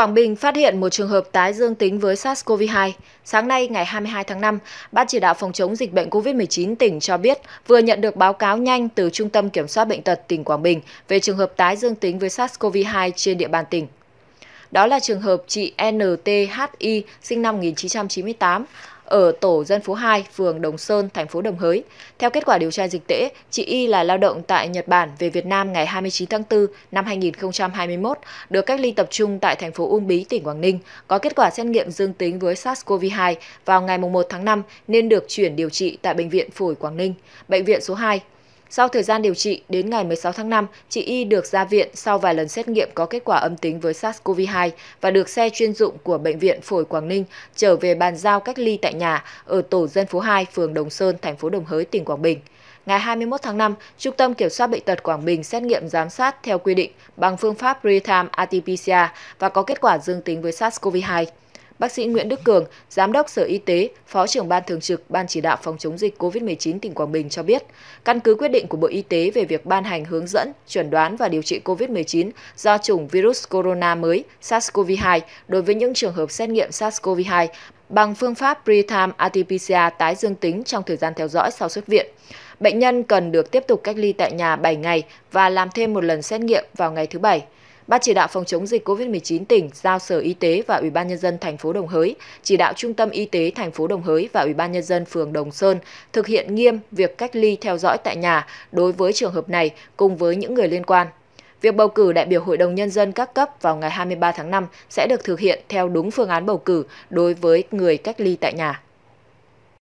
Quảng Bình phát hiện một trường hợp tái dương tính với SARS-CoV-2. Sáng nay, ngày 22 tháng 5, Ban chỉ đạo phòng chống dịch bệnh COVID-19 tỉnh cho biết vừa nhận được báo cáo nhanh từ Trung tâm Kiểm soát Bệnh tật tỉnh Quảng Bình về trường hợp tái dương tính với SARS-CoV-2 trên địa bàn tỉnh. Đó là trường hợp chị NTHI sinh năm 1998, ở tổ dân phố 2, phường Đồng Sơn, thành phố Đồng Hới. Theo kết quả điều tra dịch tễ, chị Y là lao động tại Nhật Bản về Việt Nam ngày 29 tháng 4 năm 2021, được cách ly tập trung tại thành phố Uông Bí, tỉnh Quảng Ninh, có kết quả xét nghiệm dương tính với SARS-CoV-2 vào ngày 1 tháng 5 nên được chuyển điều trị tại Bệnh viện Phổi Quảng Ninh, Bệnh viện số 2. Sau thời gian điều trị, đến ngày 16 tháng 5, chị Y được ra viện sau vài lần xét nghiệm có kết quả âm tính với SARS-CoV-2 và được xe chuyên dụng của Bệnh viện Phổi Quảng Ninh trở về bàn giao cách ly tại nhà ở tổ dân phố 2, phường Đồng Sơn, thành phố Đồng Hới, tỉnh Quảng Bình. Ngày 21 tháng 5, Trung tâm Kiểm soát Bệnh tật Quảng Bình xét nghiệm giám sát theo quy định bằng phương pháp real-time RT-PCR và có kết quả dương tính với SARS-CoV-2 bác sĩ Nguyễn Đức Cường, Giám đốc Sở Y tế, Phó trưởng Ban Thường trực Ban Chỉ đạo Phòng chống dịch COVID-19 tỉnh Quảng Bình cho biết, căn cứ quyết định của Bộ Y tế về việc ban hành hướng dẫn, chuẩn đoán và điều trị COVID-19 do chủng virus corona mới SARS-CoV-2 đối với những trường hợp xét nghiệm SARS-CoV-2 bằng phương pháp Pre-Time RT-PCR tái dương tính trong thời gian theo dõi sau xuất viện. Bệnh nhân cần được tiếp tục cách ly tại nhà 7 ngày và làm thêm một lần xét nghiệm vào ngày thứ Bảy. Ban chỉ đạo phòng chống dịch COVID-19 tỉnh giao Sở Y tế và Ủy ban nhân dân thành phố Đồng Hới, chỉ đạo Trung tâm Y tế thành phố Đồng Hới và Ủy ban nhân dân phường Đồng Sơn thực hiện nghiêm việc cách ly theo dõi tại nhà đối với trường hợp này cùng với những người liên quan. Việc bầu cử đại biểu Hội đồng Nhân dân các cấp vào ngày 23 tháng 5 sẽ được thực hiện theo đúng phương án bầu cử đối với người cách ly tại nhà.